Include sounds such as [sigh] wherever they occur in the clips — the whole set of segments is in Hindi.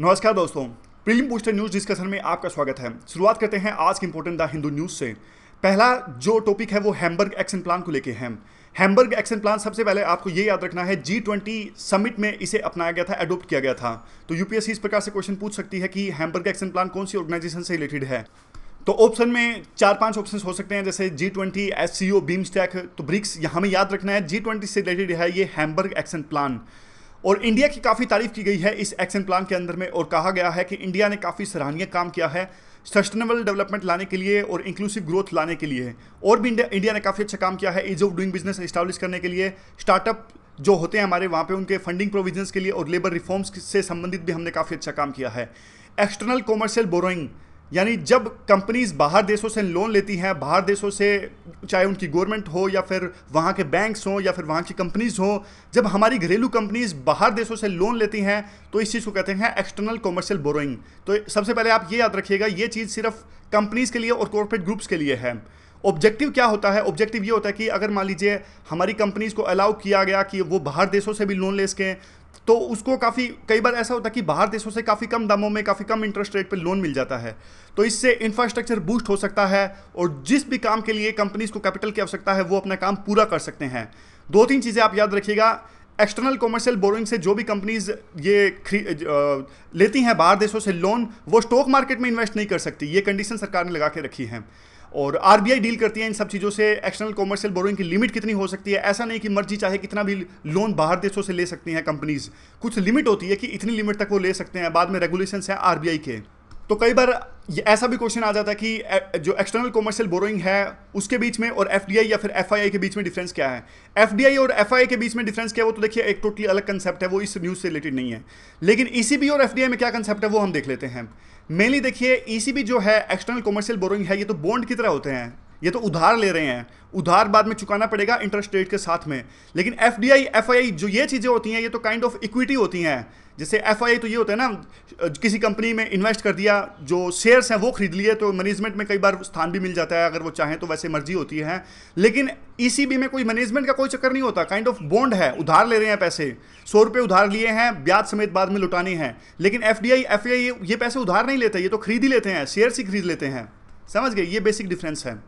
नमस्कार दोस्तों प्रीम पोस्टर न्यूज डिस्कशन में आपका स्वागत है शुरुआत करते हैं आज के इंपोर्टेंट द हिंदू न्यूज से पहला जो टॉपिक है वो हैमबर्ग एक्शन प्लान को लेके है हैम्बर्ग एक्शन प्लान सबसे पहले आपको ये याद रखना है जी ट्वेंटी समिट में इसे अपनाया गया था एडोप्ट किया गया था तो यूपीएससी इस प्रकार से क्वेश्चन पूछ सकती है कि हैम्बर्ग एक्शन प्लान कौन सी ऑर्गेनाइजेशन से रिलेटेड है तो ऑप्शन में चार पांच ऑप्शन हो सकते हैं जैसे जी ट्वेंटी एस सी ओ बीम्स्टैक तो ब्रिक्स यहाँ हमें याद रखना है जी ट्वेंटी से रिलेटेड है ये हैमबर्ग एक्शन प्लान और इंडिया की काफ़ी तारीफ की गई है इस एक्शन प्लान के अंदर में और कहा गया है कि इंडिया ने काफ़ी सराहनीय काम किया है सस्टेनेबल डेवलपमेंट लाने के लिए और इंक्लूसिव ग्रोथ लाने के लिए और भी इंडिया, इंडिया ने काफ़ी अच्छा काम किया है ease of doing business establish करने के लिए स्टार्टअप जो होते हैं हमारे वहाँ पे उनके फंडिंग प्रोविजंस के लिए और लेबर रिफॉर्म्स से संबंधित भी हमने काफ़ी अच्छा काम किया है एक्सटर्नल कॉमर्शियल बोरोइंग यानी जब कंपनीज बाहर देशों से लोन लेती हैं बाहर देशों से चाहे उनकी गवर्नमेंट हो या फिर वहाँ के बैंक्स हों या फिर वहाँ की कंपनीज हों जब हमारी घरेलू कंपनीज बाहर देशों से लोन लेती हैं तो इस चीज़ को कहते हैं एक्सटर्नल कॉमर्शियल बोरोइंग तो सबसे पहले आप ये याद रखिएगा ये चीज़ सिर्फ कंपनीज़ के लिए और कॉरपोरेट ग्रुप्स के लिए है ऑब्जेक्टिव क्या होता है ऑब्जेक्टिव ये होता है कि अगर मान लीजिए हमारी कंपनीज़ को अलाउ किया गया कि वो बाहर देशों से भी लोन ले सकें तो उसको काफ़ी कई बार ऐसा होता है कि बाहर देशों से काफ़ी कम दामों में काफ़ी कम इंटरेस्ट रेट पर लोन मिल जाता है तो इससे इंफ्रास्ट्रक्चर बूस्ट हो सकता है और जिस भी काम के लिए कंपनीज को कैपिटल की आवश्यकता है वो अपना काम पूरा कर सकते हैं दो तीन चीज़ें आप याद रखिएगा एक्सटर्नल कॉमर्शियल बोरिंग से जो भी कंपनीज ये लेती हैं बाहर देशों से लोन वो स्टॉक मार्केट में इन्वेस्ट नहीं कर सकती ये कंडीशन सरकार ने लगा के रखी है और आरबीआई डील करती है इन सब चीज़ों से एक्सटर्नल कॉमर्शियल बोरोइंग की लिमिट कितनी हो सकती है ऐसा नहीं कि मर्जी चाहे कितना भी लोन बाहर देशों से ले सकती हैं कंपनीज कुछ लिमिट होती है कि इतनी लिमिट तक वो ले सकते हैं बाद में रेगुलेशन है आरबीआई के तो कई बार ऐसा भी क्वेश्चन आ जाता है कि जो एक्सटर्नल कॉमर्शियल बोरोइंग है उसके बीच में और एफ या फिर एफ के बीच में डिफरेंस क्या है एफ और एफ के बीच में डिफरेंस क्या है वो तो देखिए एक टोटली अलग कंसेप्ट है वो इस न्यूज़ से रिलेटेड नहीं है लेकिन ई और एफ में क्या कंसेप्ट है वो हम देख लेते हैं मेनली देखिए ई जो है एक्सटर्नल कॉमर्शियल बोरोइंग है ये तो बॉन्ड की तरह होते हैं ये तो उधार ले रहे हैं उधार बाद में चुकाना पड़ेगा इंटरेस्ट रेट के साथ में लेकिन F D I F I जो ये चीज़ें होती हैं ये तो काइंड ऑफ इक्विटी होती हैं जैसे एफ आई तो ये होता है ना किसी कंपनी में इन्वेस्ट कर दिया जो शेयर्स हैं वो खरीद लिए तो मैनेजमेंट में कई बार स्थान भी मिल जाता है अगर वो चाहें तो वैसे मर्जी होती है लेकिन ई e में कोई मैनेजमेंट का कोई चक्कर नहीं होता काइंड ऑफ बॉन्ड है उधार ले रहे हैं पैसे सौ रुपये उधार लिए हैं ब्याज समेत बाद में लुटाने हैं लेकिन F D I F I ये पैसे उधार नहीं लेते ये तो खरीद ही लेते हैं शेयर ही खरीद लेते हैं समझ गए ये बेसिक डिफरेंस है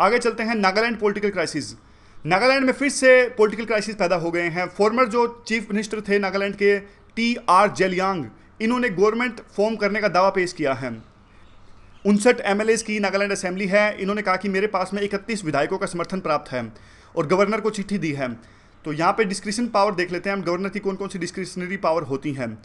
आगे चलते हैं नागालैंड पॉलिटिकल क्राइसिस नागालैंड में फिर से पॉलिटिकल क्राइसिस पैदा हो गए हैं फॉर्मर जो चीफ मिनिस्टर थे नागालैंड के टी आर जेलियांग इन्होंने गवर्नमेंट फॉर्म करने का दावा पेश किया है उनसठ एम की नागालैंड असेंबली है इन्होंने कहा कि मेरे पास में इकतीस विधायकों का समर्थन प्राप्त है और गवर्नर को चिट्ठी दी है तो यहाँ पे डिस्क्रिप्शन पावर देख लेते हैं हम गवर्नर की कौन कौन सी डिस्क्रिप्शनरी पावर होती हैं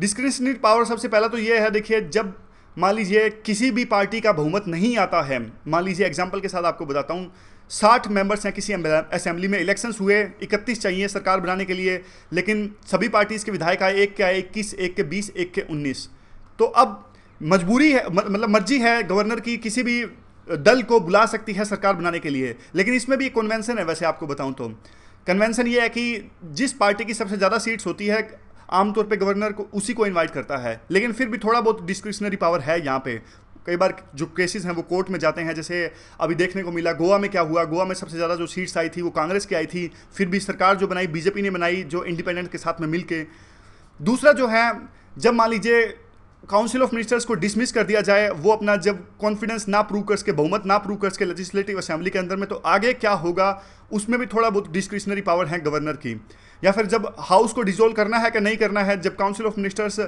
डिस्क्रिप्शनरी पावर सबसे पहला तो ये है देखिए जब मान लीजिए किसी भी पार्टी का बहुमत नहीं आता है मान लीजिए एग्जाम्पल के साथ आपको बताता हूँ साठ मेंबर्स हैं किसी असेंबली में इलेक्शंस हुए इकतीस चाहिए सरकार बनाने के लिए लेकिन सभी पार्टीज़ के विधायक आए एक के आए इक्कीस एक के बीस एक के उन्नीस तो अब मजबूरी है मतलब मर्जी है गवर्नर की किसी भी दल को बुला सकती है सरकार बनाने के लिए लेकिन इसमें भी एक कन्वेंसन है वैसे आपको बताऊं तो कन्वेंसन ये है कि जिस पार्टी की सबसे ज़्यादा सीट्स होती है आमतौर पे गवर्नर को उसी को इनवाइट करता है लेकिन फिर भी थोड़ा बहुत डिस्क्रिप्शनरी पावर है यहाँ पे कई बार जो केसेस हैं वो कोर्ट में जाते हैं जैसे अभी देखने को मिला गोवा में क्या हुआ गोवा में सबसे ज़्यादा जो सीट्स आई थी वो कांग्रेस की आई थी फिर भी सरकार जो बनाई बीजेपी ने बनाई जो इंडिपेंडेंट के साथ में मिल के दूसरा जो है जब मान लीजिए काउंसिल ऑफ मिनिस्टर्स को डिसमिस कर दिया जाए वो अपना जब कॉन्फिडेंस ना प्रूव कर सके बहुमत ना प्रूव कर सके लेजिस्लेटिव असेंबली के अंदर में तो आगे क्या होगा उसमें भी थोड़ा बहुत डिस्क्रिशनरी पावर है गवर्नर की या फिर जब हाउस को डिजोल्व करना है कि नहीं करना है जब काउंसिल ऑफ मिनिस्टर्स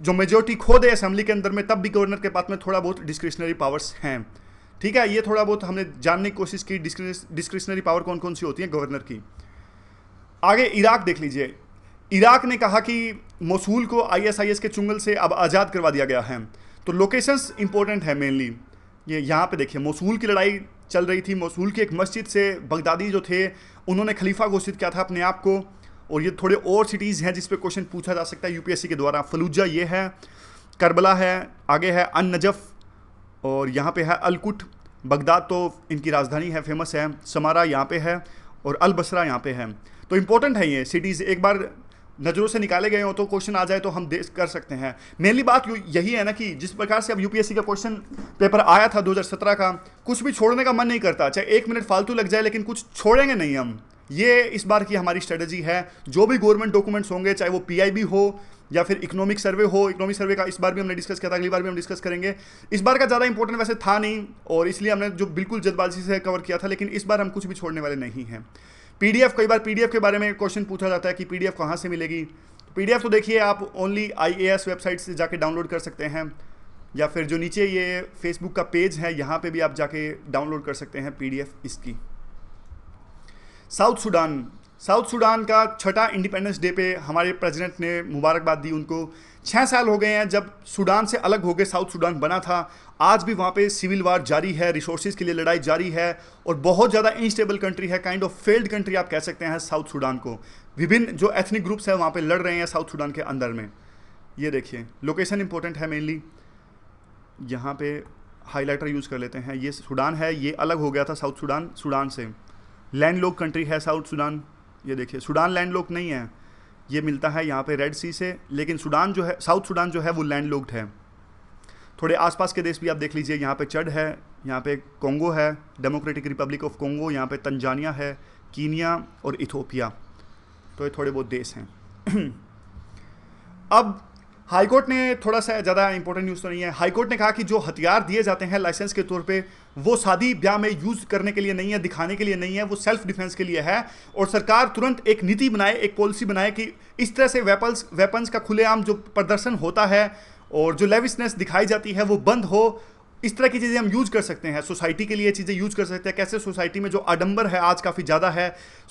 जो मेजोरिटी खो दे असेंबली के अंदर में तब भी गवर्नर के पास में थोड़ा बहुत डिस्क्रिशनरी पावर्स हैं ठीक है ये थोड़ा बहुत हमने जानने की कोशिश की डिस्क्रिशनरी पावर कौन कौन सी होती है गवर्नर की आगे इराक देख लीजिए इराक ने कहा कि मसूल को आईएसआईएस के चुंगल से अब आज़ाद करवा दिया गया है तो लोकेशंस इंपॉर्टेंट है मेनली ये यहाँ पे देखिए मसूल की लड़ाई चल रही थी मसूल की एक मस्जिद से बगदादी जो थे उन्होंने खलीफा घोषित किया था अपने आप को और ये थोड़े और सिटीज़ हैं जिस पर क्वेश्चन पूछा जा सकता है यूपीएससी के द्वारा फलूजा ये है करबला है आगे है अन नजफ़ और यहाँ पे है अलकुट बगदाद तो इनकी राजधानी है फेमस है समारा यहाँ पर है और अलबसरा यहाँ पर है तो इम्पोर्टेंट है ये सिटीज़ एक बार नज़रों से निकाले गए हो तो क्वेश्चन आ जाए तो हम देख कर सकते हैं मेनली बात यही है ना कि जिस प्रकार से अब यूपीएससी का क्वेश्चन पेपर आया था 2017 का कुछ भी छोड़ने का मन नहीं करता चाहे एक मिनट फालतू लग जाए लेकिन कुछ छोड़ेंगे नहीं हम ये इस बार की हमारी स्ट्रेटजी है जो भी गवर्नमेंट डॉक्यूमेंट्स होंगे चाहे वो पी हो या फिर इकोनॉमिक सर्वे हो इकोनॉमिक सर्वे का इस बार भी हमने डिस्कस किया था अगली बार भी हम डिस्कस करेंगे इस बार का ज़्यादा इंपॉर्टेंट वैसे था नहीं और इसलिए हमने जो बिल्कुल जल्दबाजी से कवर किया था लेकिन इस बार हम कुछ भी छोड़ने वाले नहीं हैं पीडीएफ कई बार पीडीएफ के बारे में क्वेश्चन पूछा जाता है कि पीडीएफ कहाँ से मिलेगी पीडीएफ तो देखिए आप ओनली आईएएस वेबसाइट से जाके डाउनलोड कर सकते हैं या फिर जो नीचे ये फेसबुक का पेज है यहाँ पे भी आप जाके डाउनलोड कर सकते हैं पीडीएफ इसकी साउथ सूडान साउथ सूडान का छठा इंडिपेंडेंस डे पे हमारे प्रेसिडेंट ने मुबारकबाद दी उनको छः साल हो गए हैं जब सूडान से अलग हो गए साउथ सूडान बना था आज भी वहाँ पे सिविल वार जारी है रिसोर्सेज के लिए लड़ाई जारी है और बहुत ज़्यादा इंस्टेबल कंट्री है काइंड ऑफ फेल्ड कंट्री आप कह सकते हैं साउथ सूडान को विभिन्न जो एथनिक ग्रुप्स हैं वहाँ पर लड़ रहे हैं साउथ सूडान के अंदर में ये देखिए लोकेशन इंपॉर्टेंट है मेनली यहाँ पे हाईलाइटर यूज़ कर लेते हैं ये सूडान है ये अलग हो गया था साउथ सूडान सूडान से लैंड लोग कंट्री है साउथ सूडान ये देखिए सूडान लैंड लोक नहीं है ये मिलता है यहाँ पे रेड सी से लेकिन सूडान जो है साउथ सूडान जो है वो लैंड लोक्ड है थोड़े आसपास के देश भी आप देख लीजिए यहाँ पे चड है यहाँ पे कोंगो है डेमोक्रेटिक रिपब्लिक ऑफ कोंगो यहाँ पे तंजानिया है कीनिया और इथोपिया तो ये थोड़े बहुत देश हैं [clears throat] अब हाईकोर्ट ने थोड़ा सा ज़्यादा इंपॉर्टेंट न्यूज़ तो नहीं है हाईकोर्ट ने कहा कि जो हथियार दिए जाते हैं लाइसेंस के तौर पे वो शादी ब्याह में यूज़ करने के लिए नहीं है दिखाने के लिए नहीं है वो सेल्फ डिफेंस के लिए है और सरकार तुरंत एक नीति बनाए एक पॉलिसी बनाए कि इस तरह से वेपन्स वेपन्स का खुलेआम जो प्रदर्शन होता है और जो लेविसनेस दिखाई जाती है वो बंद हो इस तरह की चीज़ें हम यूज कर सकते हैं सोसाइटी के लिए चीज़ें यूज कर सकते हैं कैसे सोसाइटी में जो आडंबर है आज काफ़ी ज़्यादा है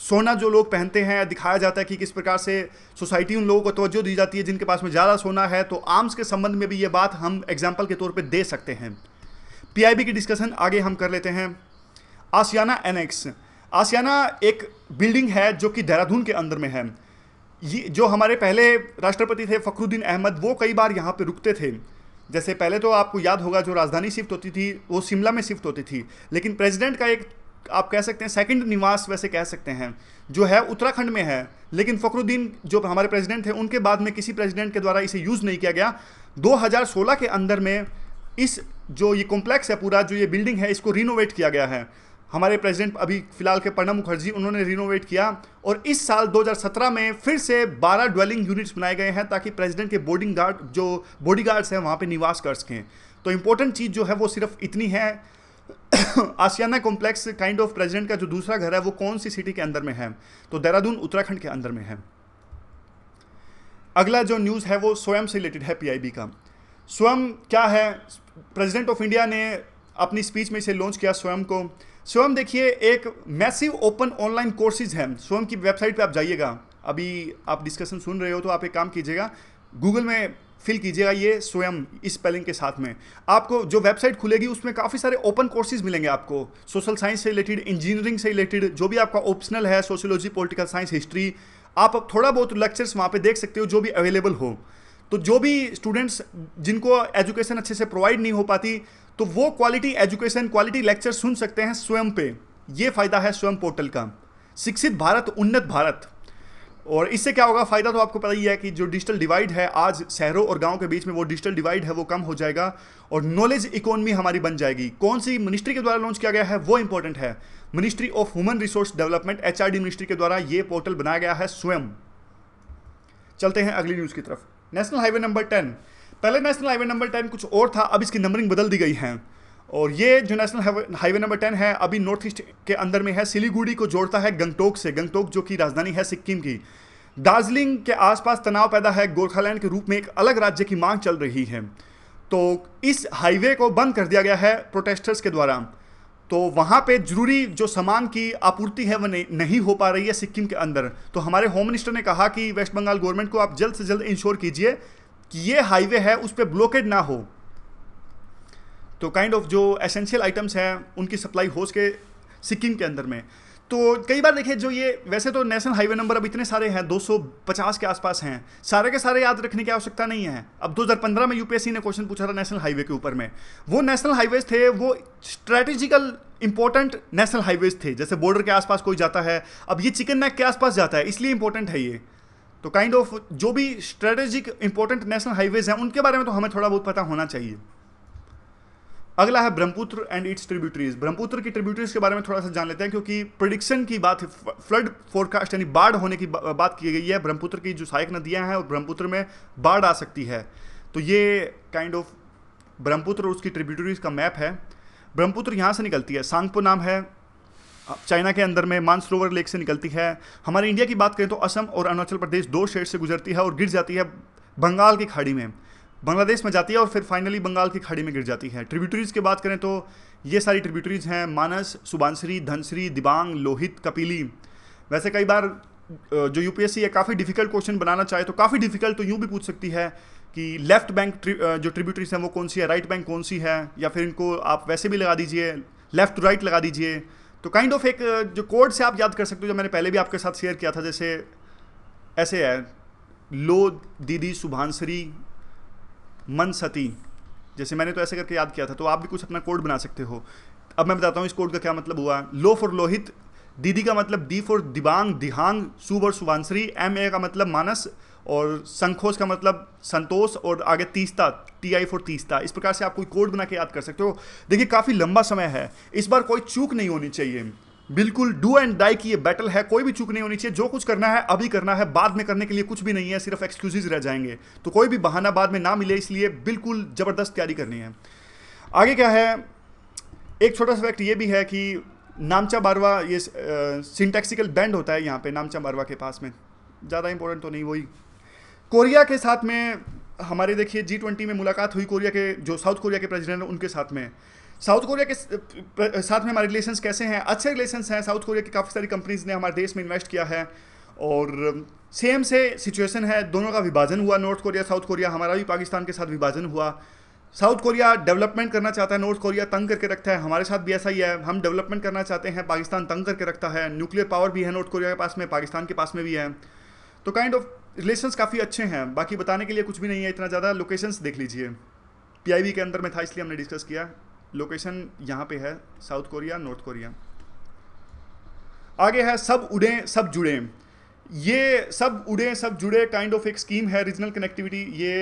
सोना जो लोग पहनते हैं दिखाया जाता है कि किस प्रकार से सोसाइटी उन लोगों को तवज्जो दी जाती है जिनके पास में ज़्यादा सोना है तो आर्म्स के संबंध में भी ये बात हम एग्जाम्पल के तौर पर दे सकते हैं पी की डिस्कशन आगे हम कर लेते हैं आसियाना एनेक्स आसियाना एक बिल्डिंग है जो कि देहरादून के अंदर में है ये जो हमारे पहले राष्ट्रपति थे फ़खरुद्दीन अहमद वो कई बार यहाँ पर रुकते थे जैसे पहले तो आपको याद होगा जो राजधानी शिफ्ट होती थी वो शिमला में शिफ्ट होती थी लेकिन प्रेसिडेंट का एक आप कह सकते हैं सेकंड निवास वैसे कह सकते हैं जो है उत्तराखंड में है लेकिन फखरुद्दीन जो हमारे प्रेसिडेंट थे उनके बाद में किसी प्रेसिडेंट के द्वारा इसे यूज़ नहीं किया गया 2016 के अंदर में इस जो ये कॉम्प्लेक्स है पूरा जो ये बिल्डिंग है इसको रिनोवेट किया गया है हमारे प्रेसिडेंट अभी फिलहाल के प्रणब मुखर्जी उन्होंने रिनोवेट किया और इस साल 2017 में फिर से 12 ड्वेलिंग यूनिट्स बनाए गए हैं ताकि प्रेसिडेंट के बोर्डिंग गार्ड जो बॉडी गार्ड्स हैं वहाँ पे निवास कर सकें तो इम्पोर्टेंट चीज़ जो है वो सिर्फ इतनी है [coughs] Ashiana complex kind of president का जो दूसरा घर है वो कौन सी सिटी के अंदर में है तो देहरादून उत्तराखंड के अंदर में है अगला जो न्यूज़ है वो स्वयं से रिलेटेड है पीआईबी का स्वयं क्या है प्रेसिडेंट ऑफ इंडिया ने अपनी स्पीच में इसे लॉन्च किया स्वयं को स्वयं देखिए एक मैसिव ओपन ऑनलाइन कोर्सेज हैं स्वयं की वेबसाइट पे आप जाइएगा अभी आप डिस्कशन सुन रहे हो तो आप एक काम कीजिएगा गूगल में फिल कीजिएगा ये स्वयं इस स्पेलिंग के साथ में आपको जो वेबसाइट खुलेगी उसमें काफ़ी सारे ओपन कोर्सेज मिलेंगे आपको सोशल साइंस से रिलेटेड इंजीनियरिंग से रिलेटेड जो भी आपका ऑप्शनल है सोशियोलॉजी पॉलिटिकल साइंस हिस्ट्री आप थोड़ा बहुत लेक्चर्स वहाँ पे देख सकते हो जो भी अवेलेबल हो तो जो भी स्टूडेंट्स जिनको एजुकेशन अच्छे से प्रोवाइड नहीं हो पाती तो वो क्वालिटी एजुकेशन क्वालिटी लेक्चर सुन सकते हैं स्वयं पे ये फ़ायदा है स्वयं पोर्टल का शिक्षित भारत उन्नत भारत और इससे क्या होगा फ़ायदा तो आपको पता ही है कि जो डिजिटल डिवाइड है आज शहरों और गांव के बीच में वो डिजिटल डिवाइड है वो कम हो जाएगा और नॉलेज इकोनमी हमारी बन जाएगी कौन सी मिनिस्ट्री के द्वारा लॉन्च किया गया है वो इंपॉर्टेंट है ministry of human resource development H ministry के द्वारा ये पोर्टल बनाया गया है स्वयं चलते हैं अगली न्यूज़ की तरफ नेशनल हाईवे नंबर टेन पहले नेशनल हाईवे नंबर टेन कुछ और था अब इसकी नंबरिंग बदल दी गई है और ये जो नेशनल हाईवे नंबर टेन है अभी नॉर्थ ईस्ट के अंदर में है सिलीगुड़ी को जोड़ता है गंगटोक से गंगटोक जो कि राजधानी है सिक्किम की दार्जिलिंग के आसपास तनाव पैदा है गोरखालैंड के रूप में एक अलग राज्य की मांग चल रही है तो इस हाईवे को बंद कर दिया गया है प्रोटेस्टर्स के द्वारा तो वहाँ पे जरूरी जो सामान की आपूर्ति है वह नहीं हो पा रही है सिक्किम के अंदर तो हमारे होम मिनिस्टर ने कहा कि वेस्ट बंगाल गवर्नमेंट को आप जल्द से जल्द इंश्योर कीजिए कि ये हाईवे है उस पर ब्लॉकेड ना हो तो काइंड kind ऑफ of जो एसेंशियल आइटम्स हैं उनकी सप्लाई हो सके सिक्किम के अंदर में तो कई बार देखिए जो ये वैसे तो नेशनल हाईवे नंबर अब इतने सारे हैं 250 के आसपास हैं सारे के सारे याद रखने की आवश्यकता नहीं है अब 2015 में यूपीएससी ने क्वेश्चन पूछा था नेशनल हाईवे के ऊपर में वो नेशनल हाईवेज थे वो स्ट्रेटेजिकल इंपॉर्टेंट नेशनल हाईवेज थे जैसे बॉर्डर के आसपास कोई जाता है अब ये चिकन नैक के आसपास जाता है इसलिए इंपॉर्टेंट है ये तो काइंड kind ऑफ of, जो भी स्ट्रेटेजिक इंपॉर्टेंट नेशनल हाईवेज हैं उनके बारे में तो हमें थोड़ा बहुत पता होना चाहिए अगला है Brahmaputra and its tributaries Brahmaputra की ट्रिब्यूटरीज के बारे में थोड़ा सा जान लेते हैं क्योंकि प्रडिक्शन की बात है फ्लड फोरकास्ट यानी बाढ़ होने की बात की गई है ब्रह्मपुत्र की जो सहायक नदियां हैं और ब्रह्मपुत्र में बाढ़ आ सकती है तो ये काइंड ऑफ ब्रह्मपुत्र और उसकी ट्रिब्यूटरीज का मैप है ब्रह्मपुत्र यहाँ से निकलती है सांगपो नाम है चाइना के अंदर में मानसरोवर लेक से निकलती है हमारे इंडिया की बात करें तो असम और अरुणाचल प्रदेश दो शेड से गुजरती है और गिर जाती है बंगाल की खाड़ी में बांग्लादेश में जाती है और फिर फाइनली बंगाल की खाड़ी में गिर जाती है ट्रिब्यूटरीज़ की बात करें तो ये सारी ट्रिब्यूटरीज़ हैं मानस सुबानसरी धनसरी दिबांग लोहित कपिली वैसे कई बार जो यूपीएससी है काफ़ी डिफिकल्ट क्वेश्चन बनाना चाहे तो काफ़ी डिफिकल्ट तो यूँ भी पूछ सकती है कि लेफ्ट बैंक जो ट्रिब्यूटरीज हैं वो कौन सी है राइट बैंक कौन सी है या फिर इनको आप वैसे भी लगा दीजिए लेफ्ट टू राइट लगा दीजिए तो काइंड kind ऑफ of एक जो कोड से आप याद कर सकते हो जो मैंने पहले भी आपके साथ शेयर किया था जैसे ऐसे है लो दीदी शुभांसरी मन सती जैसे मैंने तो ऐसे करके याद किया था तो आप भी कुछ अपना कोड बना सकते हो अब मैं बताता हूँ इस कोड का क्या मतलब हुआ लो फॉर लोहित दीदी का मतलब दी फॉर दिबांग दिहांग शुभ और एम ए का मतलब मानस और संखोज का मतलब संतोष और आगे तीसता टी आई फोर तीसता इस प्रकार से आप कोई कोड बना के याद कर सकते हो देखिए काफ़ी लंबा समय है इस बार कोई चूक नहीं होनी चाहिए बिल्कुल डू एंड डाई की ये बैटल है कोई भी चूक नहीं होनी चाहिए जो कुछ करना है अभी करना है बाद में करने के लिए कुछ भी नहीं है सिर्फ एक्सक्यूजेज रह जाएंगे तो कोई भी बहाना बाद में ना मिले इसलिए बिल्कुल ज़बरदस्त तैयारी करनी है आगे क्या है एक छोटा सा फैक्ट ये भी है कि नामचा बारवा ये सिंटेक्सिकल बैंड होता है यहाँ पे नामचा बारवा के पास में ज़्यादा इंपॉर्टेंट तो नहीं वही कोरिया के साथ में हमारे देखिए जी ट्वेंटी में मुलाकात हुई कोरिया के जो साउथ कोरिया के प्रेसिडेंट हैं उनके साथ में साउथ कोरिया के साथ में हमारे रिलेशंस कैसे हैं अच्छे रिलेशंस हैं साउथ कोरिया की काफ़ी सारी कंपनीज ने हमारे देश में इन्वेस्ट किया है और सेम से सिचुएशन है दोनों का विभाजन हुआ नॉर्थ कोरिया साउथ कोरिया हमारा भी पाकिस्तान के साथ विभाजन हुआ साउथ कोरिया डेवलपमेंट करना चाहता है नॉर्थ कोरिया तंग करके रखता है हमारे साथ भी ऐसा ही है हम डेवलपमेंट करना चाहते हैं पाकिस्तान तंग करके रखता है न्यूक्लियर पावर भी है नॉर्थ कोरिया के पास में पाकिस्तान के पास में भी है तो काइंड ऑफ रिलेशंस काफ़ी अच्छे हैं बाकी बताने के लिए कुछ भी नहीं है इतना ज़्यादा लोकेशंस देख लीजिए पीआईबी के अंदर में था इसलिए हमने डिस्कस किया लोकेशन यहाँ पे है साउथ कोरिया नॉर्थ कोरिया आगे है सब उड़ें सब जुड़े ये सब उड़े सब जुड़े काइंड ऑफ एक स्कीम है रीजनल कनेक्टिविटी ये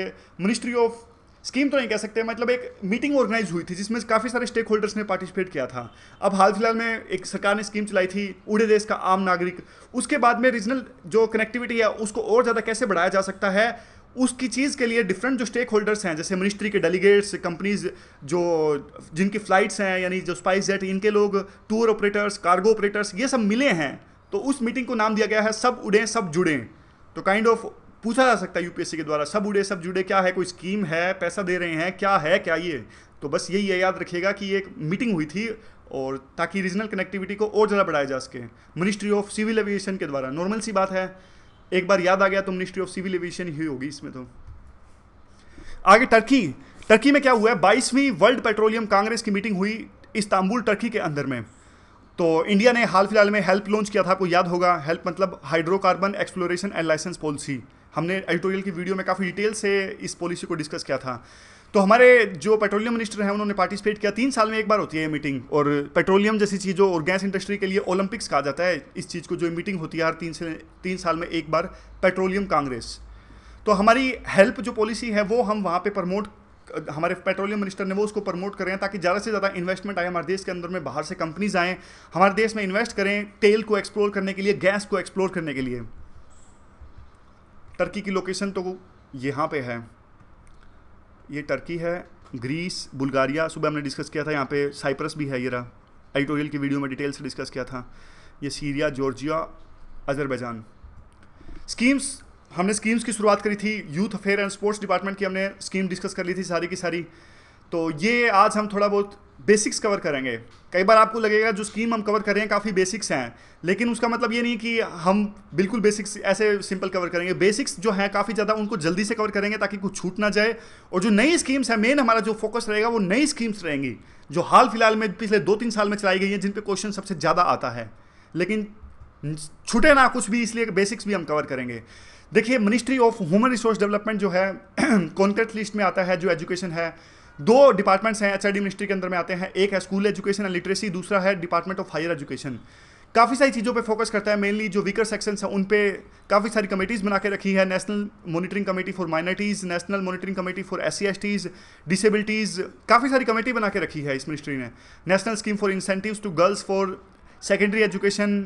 मिनिस्ट्री ऑफ स्कीम तो नहीं कह सकते मतलब एक मीटिंग ऑर्गेनाइज हुई थी जिसमें काफ़ी सारे स्टेक होल्डर्स ने पार्टिसिपेट किया था अब हाल फिलहाल में एक सरकार ने स्कीम चलाई थी उड़े देश का आम नागरिक उसके बाद में रीजनल जो कनेक्टिविटी है उसको और ज़्यादा कैसे बढ़ाया जा सकता है उसकी चीज़ के लिए डिफरेंट जो स्टेक होल्डर्स हैं जैसे मिनिस्ट्री के डेलीगेट्स कंपनीज जो जिनकी फ़्लाइट्स हैं यानी जो स्पाइस जेट इनके लोग टूर ऑपरेटर्स कार्गो ऑपरेटर्स ये सब मिले हैं तो उस मीटिंग को नाम दिया गया है सब उड़ें सब जुड़ें तो काइंड ऑफ पूछा जा सकता है यूपीएससी के द्वारा सब उड़े सब जुड़े क्या है कोई स्कीम है पैसा दे रहे हैं क्या है क्या ये तो बस यही है याद रखिएगा कि एक मीटिंग हुई थी और ताकि रीजनल कनेक्टिविटी को और ज़्यादा बढ़ाया जा सके मिनिस्ट्री ऑफ सिविल एविएशन के द्वारा नॉर्मल सी बात है एक बार याद आ गया तो मिनिस्ट्री ऑफ सिविल एविएशन ही होगी इसमें तो आगे टर्की टर्की में क्या हुआ है बाईसवीं वर्ल्ड पेट्रोलियम कांग्रेस की मीटिंग हुई इस्तांबुल टर्की के अंदर में तो इंडिया ने हाल फिलहाल में हेल्प लॉन्च किया था आपको याद होगा हेल्प मतलब hydrocarbon exploration and license policy हमने एडिटोरियल की वीडियो में काफ़ी डिटेल से इस पॉलिसी को डिस्कस किया था तो हमारे जो पेट्रोलियम मिनिस्टर हैं उन्होंने पार्टिसिपेट किया तीन साल में एक बार होती है ये मीटिंग और पेट्रोलियम जैसी चीज़ों और गैस इंडस्ट्री के लिए ओलंपिक्स कहा जाता है इस चीज़ को जो मीटिंग होती है हर तीन से तीन साल में एक बार पेट्रोलियम कांग्रेस तो हमारी हेल्प जो पॉलिसी है वो हम वहाँ पर प्रमोट हमारे पेट्रोलियम मिनिस्टर ने वो उसको प्रमोट करें ताकि ज़्यादा से ज़्यादा इन्वेस्टमेंट आए हमारे देश के अंदर में बाहर से कंपनीज आएँ हमारे देश में इन्वेस्ट करें तेल को एक्सप्लोर करने के लिए गैस को एक्सप्लोर करने के लिए टर्की की लोकेशन तो यहाँ पे है ये टर्की है ग्रीस बुल्गारिया सुबह हमने डिस्कस किया था यहाँ पे साइप्रस भी है ये रहा एडिटोरियल की वीडियो में डिटेल से डिस्कस किया था ये सीरिया जॉर्जिया अजरबैजान स्कीम्स हमने स्कीम्स की शुरुआत करी थी youth affair and sports department की हमने स्कीम डिस्कस कर ली थी सारी की सारी तो ये आज हम थोड़ा बहुत बेसिक्स कवर करेंगे कई बार आपको लगेगा जो स्कीम हम कवर कर रहे हैं काफ़ी बेसिक्स हैं लेकिन उसका मतलब ये नहीं कि हम बिल्कुल बेसिक्स ऐसे सिंपल कवर करेंगे बेसिक्स जो हैं काफ़ी ज़्यादा उनको जल्दी से कवर करेंगे ताकि कुछ छूट ना जाए और जो नई स्कीम्स हैं मेन हमारा जो फोकस रहेगा वो नई स्कीम्स रहेंगी जो हाल फिलहाल में पिछले दो तीन साल में चलाई गई हैं जिन पर क्वेश्चन सबसे ज़्यादा आता है लेकिन छूटे ना कुछ भी इसलिए बेसिक्स भी हम कवर करेंगे देखिए ministry of human resource development जो है कॉन्क्रेट [clears throat] लिस्ट में आता है जो एजुकेशन है दो डिपार्टमेंट्स हैं एच मिनिस्ट्री के अंदर में आते हैं एक है स्कूल एजुकेशन एंड लिटरेसी दूसरा है डिपार्टमेंट ऑफ हायर एजुकेशन काफ़ी सारी चीज़ों पे फोकस करता है मेनली जो वीकर सेक्शंस हैं उन पे काफ़ी सारी कमेटीज़ बना के रखी है national monitoring committee for minorities national monitoring committee for S C disabilities काफ़ी सारी कमेटी बना के रखी है इस मिनिस्ट्री ने national scheme for incentive to girls for secondary education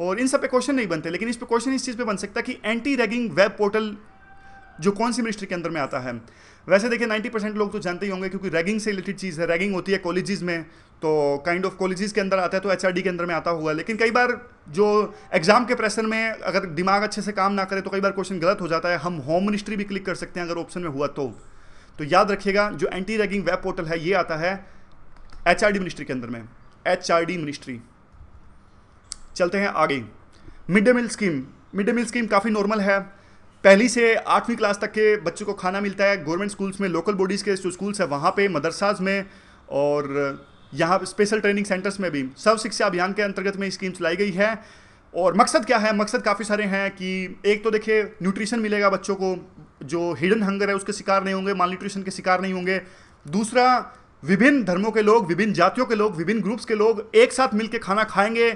और इन सब पे क्वेश्चन नहीं बनते लेकिन इस पे क्वेश्चन इस चीज़ पे बन सकता है कि एंटी रैगिंग वेब पोर्टल जो कौन सी मिनिस्ट्री के अंदर में आता है वैसे देखिए 90 परसेंट लोग तो जानते ही होंगे क्योंकि रैगिंग से रिलेटेड चीज़ है रैगिंग होती है कॉलेजेस में तो काइंड ऑफ कॉलेजेस के अंदर आता है तो एच के अंदर में आता होगा लेकिन कई बार जो एग्जाम के प्रेशर में अगर दिमाग अच्छे से काम ना करे तो कई बार क्वेश्चन गलत हो जाता है हम होम मिनिस्ट्री भी क्लिक कर सकते हैं अगर ऑप्शन में हुआ तो तो याद रखिएगा जो एंटी रैगिंग वेब पोर्टल है ये आता है एच मिनिस्ट्री के अंदर में एच मिनिस्ट्री चलते हैं आगे mid day meal scheme mid day meal scheme काफ़ी नॉर्मल है पहली से आठवीं क्लास तक के बच्चों को खाना मिलता है गवर्नमेंट स्कूल्स में लोकल बॉडीज़ के जो स्कूल्स हैं वहाँ पे मदरसाज में और यहाँ स्पेशल ट्रेनिंग सेंटर्स में भी सर्व शिक्षा अभियान के अंतर्गत में स्कीम चलाई गई है और मकसद क्या है मकसद काफ़ी सारे हैं कि एक तो देखिए न्यूट्रिशन मिलेगा बच्चों को जो हिडन हंगर है उसके शिकार नहीं होंगे माल न्यूट्रिशन के शिकार नहीं होंगे दूसरा विभिन्न धर्मों के लोग विभिन्न जातियों के लोग विभिन्न ग्रुप्स के लोग एक साथ मिलकर खाना खाएंगे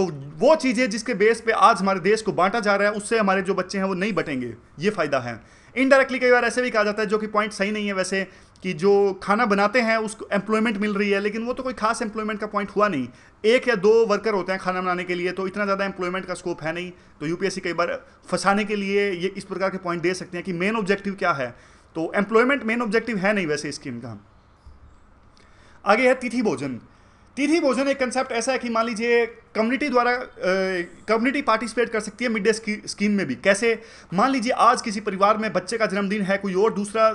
तो वो चीज़ें जिसके बेस पे आज हमारे देश को बांटा जा रहा है उससे हमारे जो बच्चे हैं वो नहीं बटेंगे ये फ़ायदा है इनडायरेक्टली कई बार ऐसे भी कहा जाता है जो कि पॉइंट सही नहीं है वैसे कि जो खाना बनाते हैं उसको एम्प्लॉयमेंट मिल रही है लेकिन वो तो कोई खास एम्प्लॉयमेंट का पॉइंट हुआ नहीं एक या दो वर्कर होते हैं खाना बनाने के लिए तो इतना ज़्यादा एम्प्लॉयमेंट का स्कोप है नहीं तो यूपीएससी कई बार फंसाने के लिए ये इस प्रकार के पॉइंट दे सकते हैं कि मेन ऑब्जेक्टिव क्या है तो एम्प्लॉयमेंट मेन ऑब्जेक्टिव है नहीं वैसे स्कीम का आगे है तिथि भोजन तिथि भोजन एक कंसेप्ट ऐसा है कि मान लीजिए कम्युनिटी द्वारा कम्युनिटी पार्टिसिपेट कर सकती है मिड डे स्कीम में भी कैसे मान लीजिए आज किसी परिवार में बच्चे का जन्मदिन है कोई और दूसरा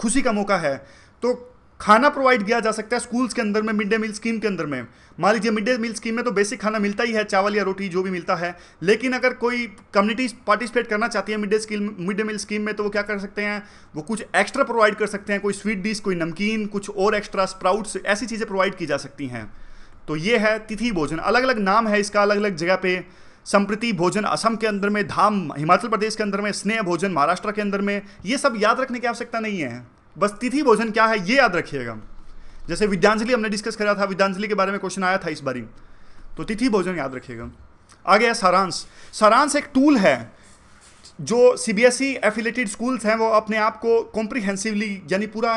खुशी का मौका है तो खाना प्रोवाइड किया जा सकता है स्कूल्स के अंदर में मिड डे मील स्कीम के अंदर में मान लीजिए मिड डे मील स्कीम में तो बेसिक खाना मिलता ही है चावल या रोटी जो भी मिलता है लेकिन अगर कोई कम्युनिटी पार्टिसिपेट करना चाहती है mid day scheme mid day meal scheme में तो वो क्या कर सकते हैं वो कुछ एक्स्ट्रा प्रोवाइड कर सकते हैं कोई स्वीट डिश कोई नमकीन कुछ और एक्स्ट्रा स्प्राउट्स ऐसी चीज़ें प्रोवाइड की जा सकती हैं तो ये है तिथि भोजन अलग अलग नाम है इसका अलग अलग जगह पे संप्रति भोजन असम के अंदर में धाम हिमाचल प्रदेश के अंदर में स्नेह भोजन महाराष्ट्र के अंदर में ये सब याद रखने की आवश्यकता नहीं है बस तिथि भोजन क्या है ये याद रखिएगा जैसे विद्यांजलि हमने डिस्कस करा था विद्यांजलि के बारे में क्वेश्चन आया था इस बारी तो तिथि भोजन याद रखिएगा आ गया सारांश सारांश एक टूल है जो C B S E affiliated schools हैं वो अपने आप को कॉम्प्रिहेंसिवली यानी पूरा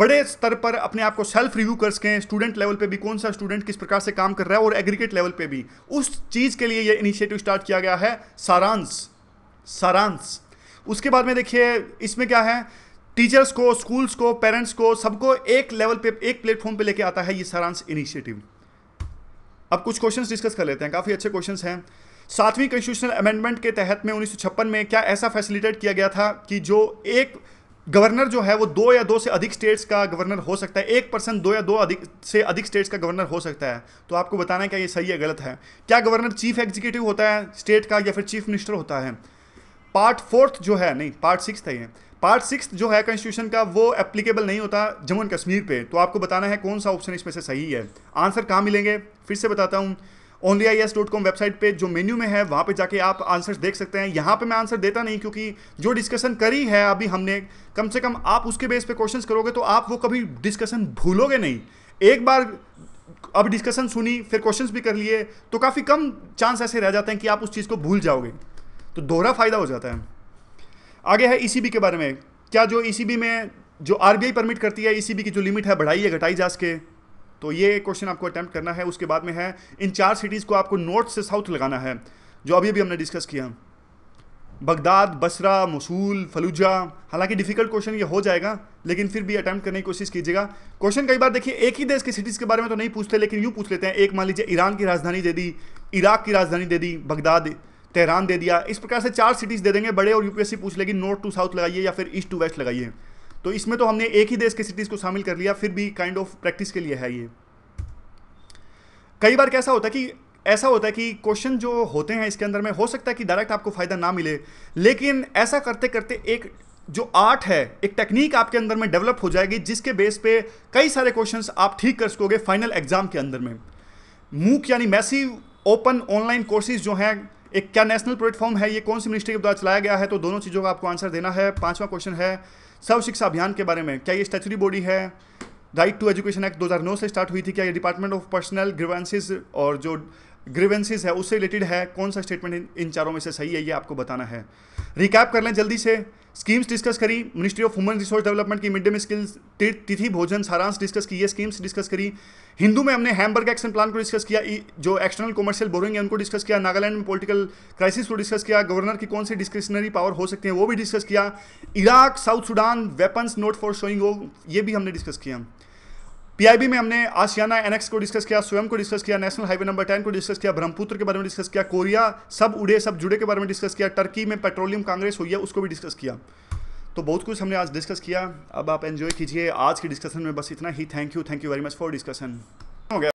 बड़े स्तर पर अपने आप को सेल्फ रिव्यू कर सकें स्टूडेंट लेवल पे भी कौन सा स्टूडेंट किस प्रकार से काम कर रहा है और एग्रीगेट लेवल पे भी उस चीज़ के लिए ये इनिशिएटिव स्टार्ट किया गया है सारांश सारांश उसके बाद में देखिए इसमें क्या है टीचर्स को स्कूल्स को पेरेंट्स को सबको एक लेवल पे एक प्लेटफॉर्म पे लेके आता है ये सारांश इनिशिएटिव अब कुछ क्वेश्चंस डिस्कस कर लेते हैं काफ़ी अच्छे क्वेश्चंस हैं सातवीं कॉन्स्टिट्यूशनल अमेंडमेंट के तहत में उन्नीस में क्या ऐसा फैसिलिटेट किया गया था कि जो एक गवर्नर जो है वो दो या दो से अधिक स्टेट्स का गवर्नर हो सकता है एक पर्सन दो या दो अधिक से अधिक स्टेट्स का गवर्नर हो सकता है तो आपको बताना है क्या ये सही है गलत है क्या गवर्नर चीफ एग्जीक्यूटिव होता है स्टेट का या फिर चीफ मिनिस्टर होता है पार्ट फोर्थ जो है नहीं पार्ट सिक्स है ये पार्ट सिक्स जो है कॉन्स्टिट्यूशन का वो एप्लीकेबल नहीं होता जम्मू एंड कश्मीर पे तो आपको बताना है कौन सा ऑप्शन इसमें से सही है आंसर कहाँ मिलेंगे फिर से बताता हूँ only I S dot com website पर जो मेन्यू में है वहाँ पर जाके आप आंसर देख सकते हैं यहाँ पर मैं आंसर देता नहीं क्योंकि जो डिस्कशन करी है अभी हमने कम से कम आप उसके बेस पे क्वेश्चन करोगे तो आप वो कभी डिस्कशन भूलोगे नहीं एक बार अब डिस्कशन सुनी फिर क्वेश्चंस भी कर लिए तो काफ़ी कम चांस ऐसे रह जाते हैं कि आप उस चीज़ को भूल जाओगे तो दोहरा फ़ायदा हो जाता है आगे है ई e के बारे में क्या जो ई e में जो आर परमिट करती है ई e की जो लिमिट है बढ़ाई या घटाई जा सके तो ये क्वेश्चन आपको अटैम्प्ट करना है उसके बाद में है इन चार सिटीज़ को आपको नॉर्थ से साउथ लगाना है जो अभी अभी हमने डिस्कस किया बगदाद बसरा मसूल फलूजा हालांकि डिफिकल्ट क्वेश्चन ये हो जाएगा लेकिन फिर भी अटैम्प्ट करने की कोशिश कीजिएगा क्वेश्चन कई बार देखिए एक ही देश की सिटीज़ के बारे में तो नहीं पूछते लेकिन यूँ पूछ लेते हैं एक मान लीजिए ईरान की राजधानी दे दी इराक की राजधानी दे दी बगदाद तेहरान दे दिया इस प्रकार से चार सिटीज़ दे देंगे बड़े और यूपीएससी पूछ लेगी नॉर्थ टू साउथ लगाइए या फिर ईस्ट टू वेस्ट लगाइए तो इसमें तो हमने एक ही देश के सिटीज़ को शामिल कर लिया फिर भी काइंड ऑफ प्रैक्टिस के लिए है ये कई बार कैसा होता है कि ऐसा होता है कि क्वेश्चन जो होते हैं इसके अंदर में हो सकता है कि डायरेक्ट आपको फ़ायदा ना मिले लेकिन ऐसा करते करते एक जो आर्ट है एक टेक्निक आपके अंदर में डेवलप हो जाएगी जिसके बेस पे कई सारे क्वेश्चंस आप ठीक कर सकोगे फाइनल एग्जाम के अंदर में मूक यानी मैसिव ओपन ऑनलाइन कोर्सेज जो हैं एक क्या नेशनल प्लेटफॉर्म है ये कौन सी मिनिस्ट्री के द्वारा चलाया गया है तो दोनों चीज़ों का आपको आंसर देना है पांचवा क्वेश्चन है सर्व शिक्षा अभियान के बारे में क्या ये स्टेचुरी बॉडी है राइट टू एजुकेशन एक्ट 2009 से स्टार्ट हुई थी क्या ये डिपार्टमेंट ऑफ पर्सनल ग्रीवेंसेज और जो ग्रीवेंसेज है उससे रिलेटेड है कौन सा स्टेटमेंट इन चारों में से सही है ये आपको बताना है रिकैप कर लें जल्दी से स्कीम्स डिस्कस करी ministry of women resource development की mid day meal skills Tithi Bhojan सारांश डिस्कस की ये स्कीम्स डिस्कस करी हिंदू में हमने हैमबर्ग एक्शन प्लान को डिस्कस किया जो एक्सटर्नल कॉमर्शियल बोरिंग है उनको डिस्कस किया नागालैंड में पॉलिटिकल क्राइसिस को डिस्कस किया गवर्नर की कौन सी डिस्क्रिशनरी पावर हो सकती है वो भी डिस्कस किया Iraq South Sudan weapons note for showing ये भी हमने डिस्कस किया पीआईबी में हमने आसियाना एनएक्स को डिस्कस किया स्वयं को डिस्कस किया नेशनल हाईवे नंबर टेन को डिस्कस किया ब्रह्मपुत्र के बारे में डिस्कस किया कोरिया सब उड़े सब जुड़े के बारे में डिस्कस किया टर्की में पेट्रोलियम कांग्रेस हुई है उसको भी डिस्कस किया तो बहुत कुछ हमने आज डिस्कस किया अब आप एंजॉय कीजिए आज की डिस्कशन में बस इतना ही thank you thank you very much for discussion